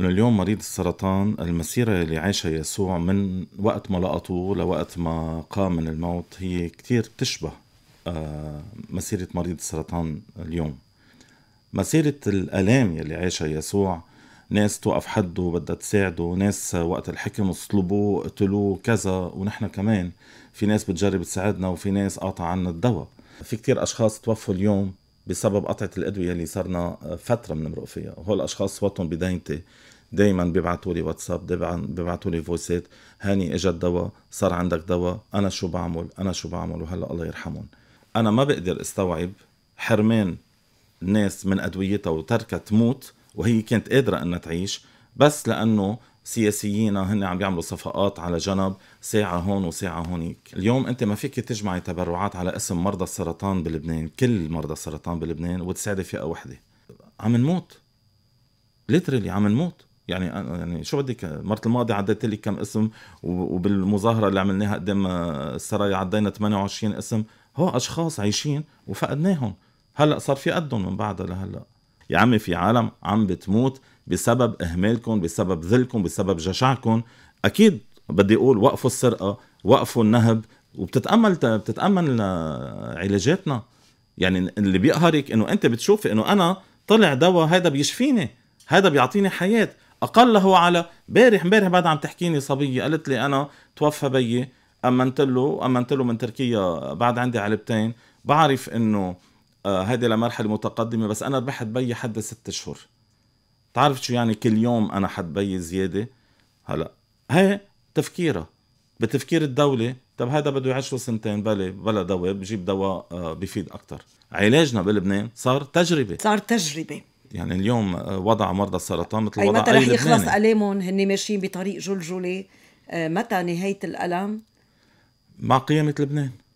انه اليوم مريض السرطان المسيره اللي عاشها يسوع من وقت ما لقطوه لوقت ما قام من الموت هي كثير بتشبه آه، مسيره مريض السرطان اليوم مسيره الالام يلي عاشها يسوع ناس توقف حده بدها تساعده ناس وقت الحكم اصلبوه قتلوه كذا ونحن كمان في ناس بتجرب تساعدنا وفي ناس قاطع عنا الدواء في كتير أشخاص توفوا اليوم بسبب قطعه الادويه اللي صرنا آه، فتره بنمرق فيها وهول الاشخاص صوتهم بدينتي دائما بيبعتوا لي واتساب بيبعتوا لي فويسات هاني اجى الدواء صار عندك دواء انا شو بعمل انا شو بعمل وهلا الله يرحمهم انا ما بقدر استوعب حرمان الناس من ادويتها وتركها تموت وهي كانت قادره انها تعيش بس لانه سياسيين هن عم يعملوا صفقات على جنب ساعة هون وساعة هونيك اليوم أنت ما فيك تجمعي تبرعات على اسم مرضى السرطان بلبنان كل مرضى السرطان بلبنان وتساعدي فئة وحدة عم نموت ليترلي عم نموت يعني يعني شو بدك مرت الماضي عديت لي كم اسم وبالمظاهرة اللي عملناها قدام آه، السرايا عدينا 28 اسم هو أشخاص عايشين وفقدناهم هلا صار في قدهم من بعدها لهلا يا عمي في عالم عم بتموت بسبب اهمالكم بسبب ذلكم بسبب جشعكم اكيد بدي اقول وقفوا السرقه وقفوا النهب وبتتامل بتتامل علاجاتنا يعني اللي بيقهرك انه انت بتشوف انه انا طلع دواء هذا بيشفيني هذا بيعطيني حياه اقله على بارح امبارح بعد عم تحكيني صبيه قالت لي انا توفى بيي امنت له امنت له من تركيا بعد عندي علبتين بعرف انه آه، هذه لمرحله متقدمه بس انا ربحت بي حد ست اشهر تعرف شو يعني كل يوم انا حتبي زياده هلا هي تفكيرها بتفكير الدولة طب هذا بده يعيش له سنتين بلا بلا دواء بجيب دواء آه، بفيد أكثر علاجنا بلبنان صار تجربة صار تجربة يعني اليوم آه، وضع مرضى السرطان مثل وضع متى رح يخلص ألامهم هن ماشيين بطريق جلجلة متى نهاية الألم مع قيامة لبنان